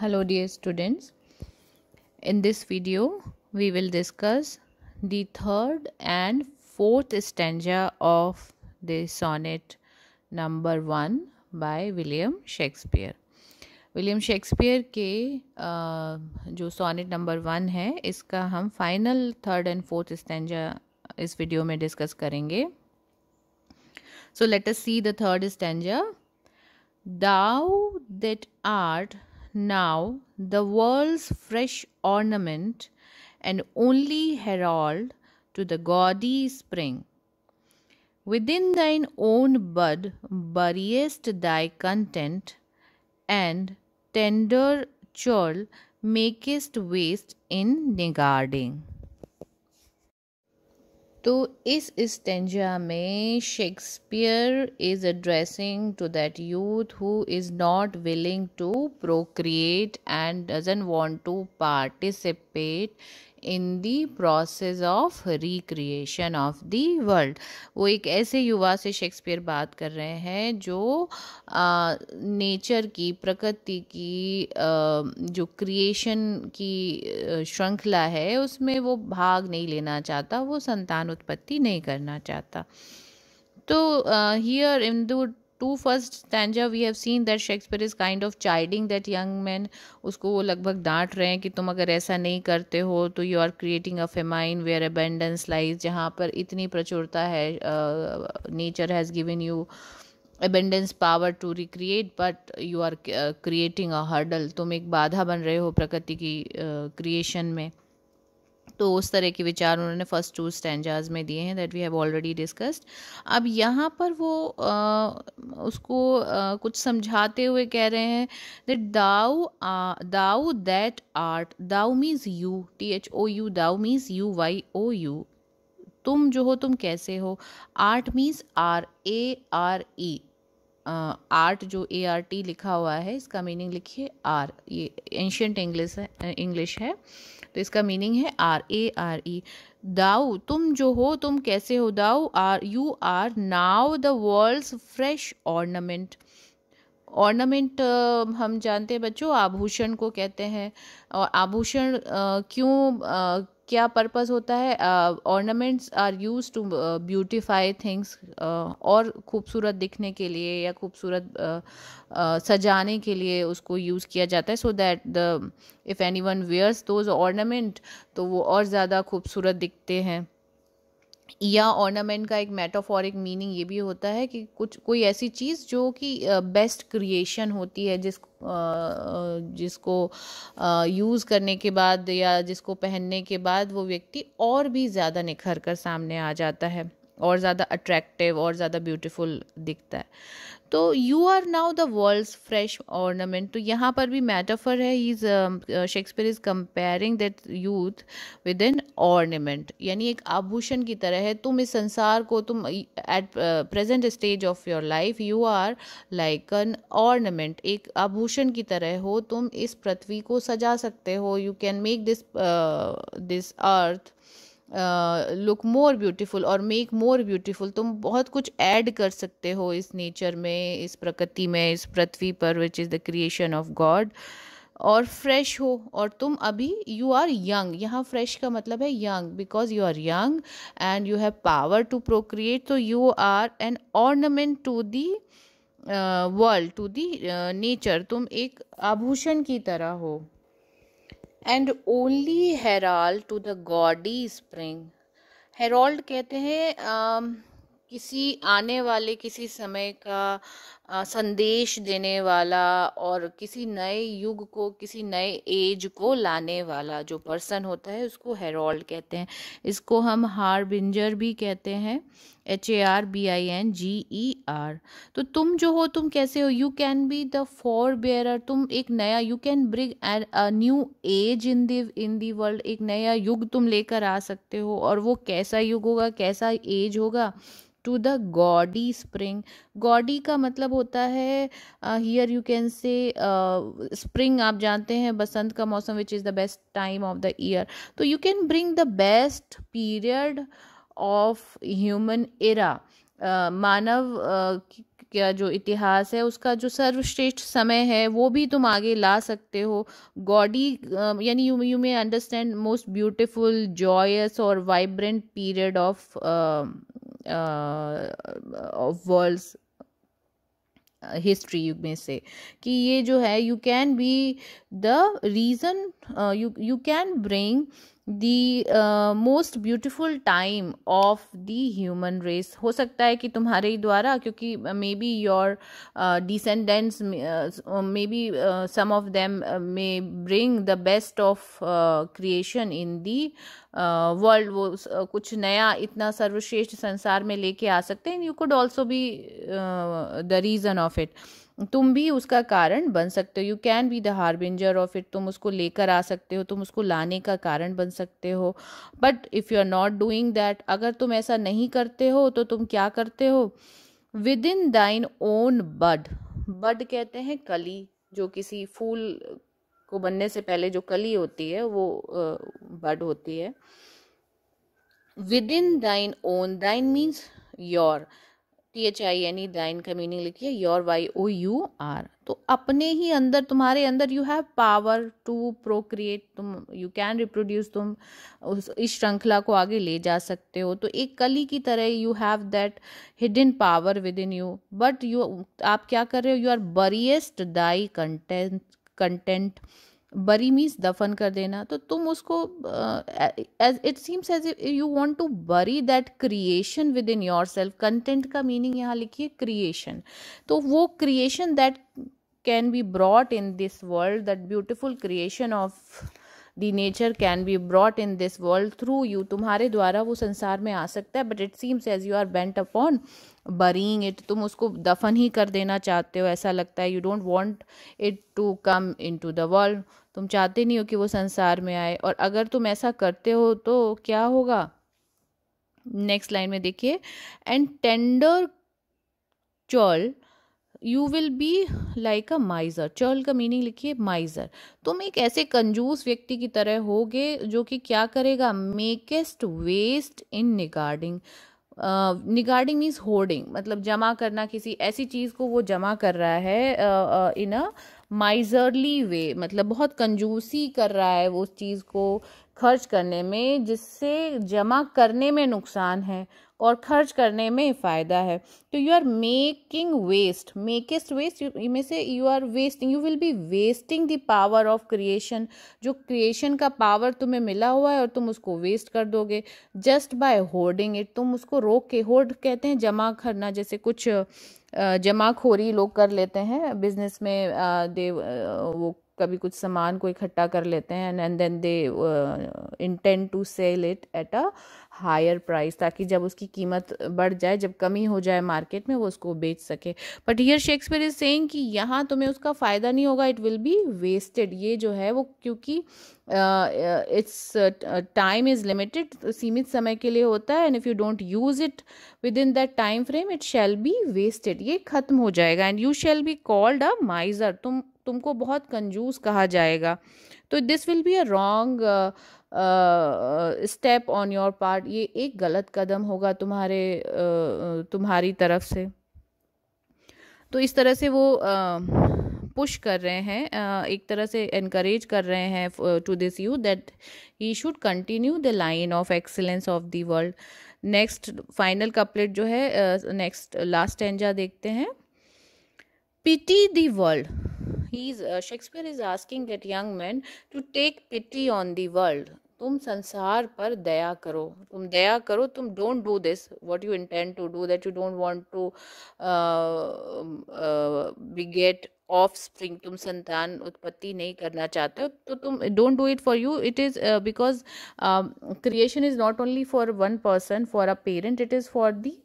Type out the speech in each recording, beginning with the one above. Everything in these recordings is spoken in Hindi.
hello dear students in this video we will discuss the third and fourth stanza of the sonnet number one by William Shakespeare William Shakespeare के जो सोनेट नंबर वन है इसका हम final third and fourth stanza इस वीडियो में डिस्कस करेंगे so let us see the third stanza thou that art now the world's fresh ornament and only herald to the gaudy spring. Within thine own bud buriest thy content, and tender churl makest waste in niggarding. तो इस स्टेंजा में Shakespeare is addressing to that youth who is not willing to procreate and doesn't want to participate in the process of recreation of the world वो एक ऐसे युवा से शेक्सपियर बात कर रहे हैं जो आ, नेचर की प्रकृति की आ, जो क्रिएशन की श्रृंखला है उसमें वो भाग नहीं लेना चाहता वो संतान उत्पत्ति नहीं करना चाहता तो here in to first stanza we have seen that Shakespeare is kind of chiding that young man उसको वो लगभग डांट रहे हैं कि तुम अगर ऐसा नहीं करते हो तो you are creating a famine where abundance lies जहाँ पर इतनी प्रचुरता है nature has given you abundance power to recreate but you are creating a hurdle तुम एक बाधा बन रहे हो प्रकृति की क्रिएशन uh, में तो उस तरह के विचार उन्होंने फर्स्ट टू स्टैंड में दिए हैं that we have already discussed अब यहाँ पर वो आ, उसको आ, कुछ समझाते हुए कह रहे हैं that thou thou that art thou means you T H O U thou means you Y O U तुम जो हो तुम कैसे हो art means are A R E art जो ए आर टी लिखा हुआ है इसका मीनिंग लिखिए आर ये एंशंट इंग्लिश है इंग्लिश है तो इसका मीनिंग है आर ए आर ई दाऊ तुम जो हो तुम कैसे हो thou are you are now the world's fresh ornament ornament हम जानते हैं बच्चों आभूषण को कहते हैं और आभूषण क्यों क्या पर्पस होता है ornaments are use to beautify things और खूबसूरत दिखने के लिए या खूबसूरत सजाने के लिए उसको यूज़ किया जाता है so that the if anyone wears those ornament तो वो और ज़्यादा खूबसूरत दिखते हैं या ऑर्नामेंट का एक मेटाफॉरिक मीनिंग ये भी होता है कि कुछ कोई ऐसी चीज़ जो कि बेस्ट क्रिएशन होती है जिस जिसको यूज़ करने के बाद या जिसको पहनने के बाद वो व्यक्ति और भी ज़्यादा निखर कर सामने आ जाता है और ज़्यादा अट्रैक्टिव और ज़्यादा ब्यूटीफुल दिखता है तो you are now the world's fresh ornament तो यहाँ पर भी मैटाफर है he is Shakespeare is comparing that youth with an ornament यानी एक आभूषण की तरह है तुम इस संसार को तुम at present stage of your life you are like an ornament एक आभूषण की तरह हो तुम इस पृथ्वी को सजा सकते हो you can make this this earth look more beautiful और मेक मोर ब्यूटीफुल तुम बहुत कुछ ऐड कर सकते हो इस नेचर में इस प्रकृति में इस पृथ्वी पर which is the creation of God और फ्रेश हो और तुम अभी यू आर यंग यहाँ फ्रेश का मतलब है young because you are young and you have power to procreate तो you are an ornament to the world to the nature तुम एक आभूषण की तरह हो and only herald to the gaudy spring herald कहते हैं um, किसी आने वाले किसी समय का संदेश देने वाला और किसी नए युग को किसी नए एज को लाने वाला जो पर्सन होता है उसको हेरोल्ड कहते हैं इसको हम हारबिंजर भी कहते हैं H A R B I N G E R तो तुम जो हो तुम कैसे हो you can be the forebear तुम एक नया you can bring an new age in the in the world एक नया युग तुम लेकर आ सकते हो और वो कैसा युग होगा कैसा एज होगा to the gaudy spring gaudy का मतलब होता है here you can say spring आप जानते हैं बसंत का मौसम which is the best time of the year तो you can bring the best period of human era मानव क्या का जो इतिहास है उसका जो सर्वश्रेष्ठ समय है वो भी तुम आगे ला सकते हो गॉडी यानी you you may understand most beautiful joyous और vibrant period of of world's history you may say कि ये जो है you can be the reason you you can bring the most beautiful time of the human race हो सकता है कि तुम्हारे ही द्वारा क्योंकि may be your descendants may be some of them may bring the best of creation in the world वो uh, कुछ नया इतना सर्वश्रेष्ठ संसार में लेके आ सकते हैं you could also be the reason of it तुम भी उसका कारण बन सकते हो you can be the harbinger और फिर तुम उसको लेकर आ सकते हो तुम उसको लाने का कारण बन सकते हो but if you are not doing that अगर तुम ऐसा नहीं करते हो तो तुम क्या करते हो विद इन दाइन ओन बड बड कहते हैं कली जो किसी फूल को बनने से पहले जो कली होती है वो बड होती है with in thine own thine means your T H I N E thine का मीनिंग लिखिए your Y O U R तो अपने ही अंदर तुम्हारे अंदर you have power to procreate तुम यू कैन रिप्रोड्यूस तुम उस इस श्रृंखला को आगे ले जा सकते हो तो एक कली की तरह you have that hidden power within you but you आप क्या कर रहे हो you are buriest thy content content bury means दफन कर देना तो तुम उसको as it seems as you want to bury that creation within yourself content का मीनिंग यहाँ लिखिए क्रिएशन तो वो creation that can be brought in this world that beautiful creation of the nature can be brought in this world through you तुम्हारे द्वारा वो संसार में आ सकता है but it seems as you are bent upon burying it तुम उसको दफन ही कर देना चाहते हो ऐसा लगता है you don't want it to come into the world तुम चाहते नहीं हो कि वो संसार में आए और अगर तुम ऐसा करते हो तो क्या होगा नेक्स्ट लाइन में देखिए and tender churl you will be like a miser churl का मीनिंग लिखिए माइज़र तुम एक ऐसे कंजूस व्यक्ति की तरह होगे जो कि क्या करेगा makest waste in niggarding niggarding means hoarding मतलब जमा करना किसी ऐसी चीज़ को वो जमा कर रहा है इन अ माइजरली वे मतलब बहुत कंजूसी कर रहा है वो उस चीज़ को खर्च करने में जिससे जमा करने में नुकसान है और खर्च करने में फ़ायदा है तो you are making waste makest waste में से you are wasting you will be wasting the power of creation जो क्रिएशन का पावर तुम्हें मिला हुआ है और तुम उसको वेस्ट कर दोगे जस्ट बाय होल्डिंग इट तुम उसको रोक के होर्ड कहते हैं जमा करना जैसे कुछ जमाखोरी लोग कर लेते हैं बिजनेस में दे वो कभी कुछ सामान को इकट्ठा कर लेते हैं and then they intend to sell it at a higher price ताकि जब उसकी कीमत बढ़ जाए जब कमी हो जाए मार्केट में वो उसको बेच सके but here Shakespeare is saying कि यहाँ तुम्हें उसका फ़ायदा नहीं होगा इट विल बी वेस्टेड ये जो है वो क्योंकि इट्स टाइम इज़ लिमिटेड सीमित समय के लिए होता है and if you don't use it within that time frame it shall be wasted ये ख़त्म हो जाएगा and you shall be called a miser तुम तुमको बहुत कंजूस कहा जाएगा तो this will be a wrong step on your part ये एक गलत कदम होगा तुम्हारे uh, uh, तुम्हारी तरफ से तो इस तरह से वो पुश uh, कर रहे हैं uh, एक तरह से इनक्रेज कर रहे हैं to this you that he should continue the line of excellence of the world next final couplet जो है नेक्स्ट लास्ट एंजा देखते हैं pity the world he's uh, shakespeare is asking that young man to take pity on the world तुम संसार पर दया करो तुम दया करो तुम don't do this what you intend to do that you don't want to beget offspring तुम संतान उत्पत्ति नहीं करना चाहते हो तो तुम don't do it for you it is because creation is not only for one person for a parent it is for the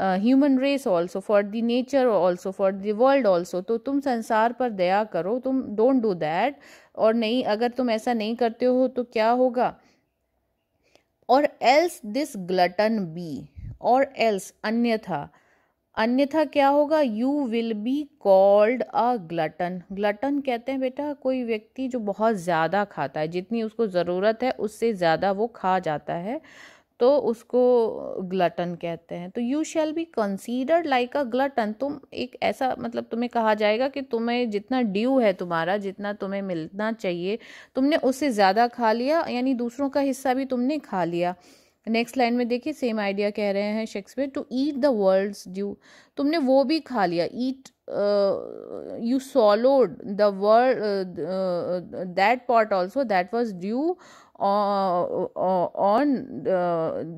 human race also for the nature also for the world also तो तुम संसार पर दया करो तुम डोंट डू दैट और नहीं अगर तुम ऐसा नहीं करते हो तो क्या होगा और एल्स दिस ग्लटन बी और एल्स अन्यथा अन्यथा क्या होगा you will be called a glutton glutton कहते हैं बेटा कोई व्यक्ति जो बहुत ज़्यादा खाता है जितनी उसको ज़रूरत है उससे ज़्यादा वो खा जाता है तो उसको ग्लटन कहते हैं तो you shall be considered like a glutton तुम एक ऐसा मतलब तुम्हें कहा जाएगा कि तुम्हें जितना ड्यू है तुम्हारा जितना तुम्हें मिलना चाहिए तुमने उससे ज़्यादा खा लिया यानी दूसरों का हिस्सा भी तुमने खा लिया नेक्स्ट लाइन में देखिए सेम आइडिया कह रहे हैं Shakespeare to eat the world's due तुमने वो भी खा लिया eat you swallowed the world that part also that was due on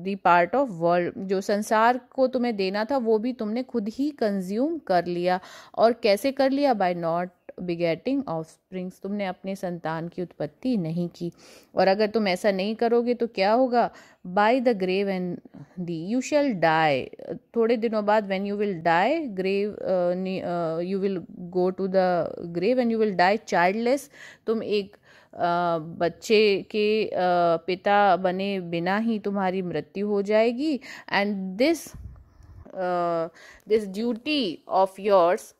the part of world जो संसार को तुम्हें देना था वो भी तुमने खुद ही कंज्यूम कर लिया और कैसे कर लिया by not begetting offsprings तुमने अपने संतान की उत्पत्ति नहीं की और अगर तुम ऐसा नहीं करोगे तो क्या होगा by the grave and the you shall die थोड़े दिनों बाद when you will die grave you will go to the grave and you will die childless तुम एक uh, बच्चे के पिता बने बिना ही तुम्हारी मृत्यु हो जाएगी and this this duty of yours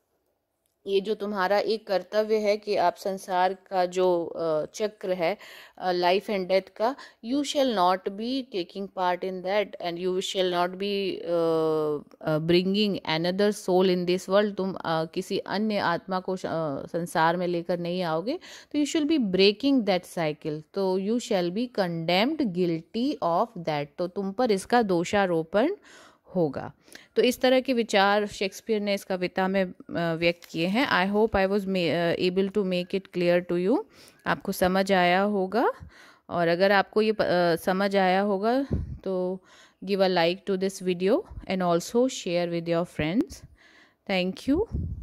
ये जो तुम्हारा एक कर्तव्य है कि आप संसार का जो चक्र है लाइफ एंड डेथ का you shall not be taking part in that and you shall not be bringing other soul in this world तुम uh, किसी अन्य आत्मा को uh, संसार में लेकर नहीं आओगे तो you shall be breaking that cycle तो you shall be condemned guilty of that तो तुम पर इसका दोषारोपण होगा तो इस तरह के विचार शेक्सपियर ने इस कविता में व्यक्त किए हैं I hope I was able to make it clear to you आपको समझ आया होगा और अगर आपको ये समझ आया होगा तो give a like to this video and also share with your friends thank you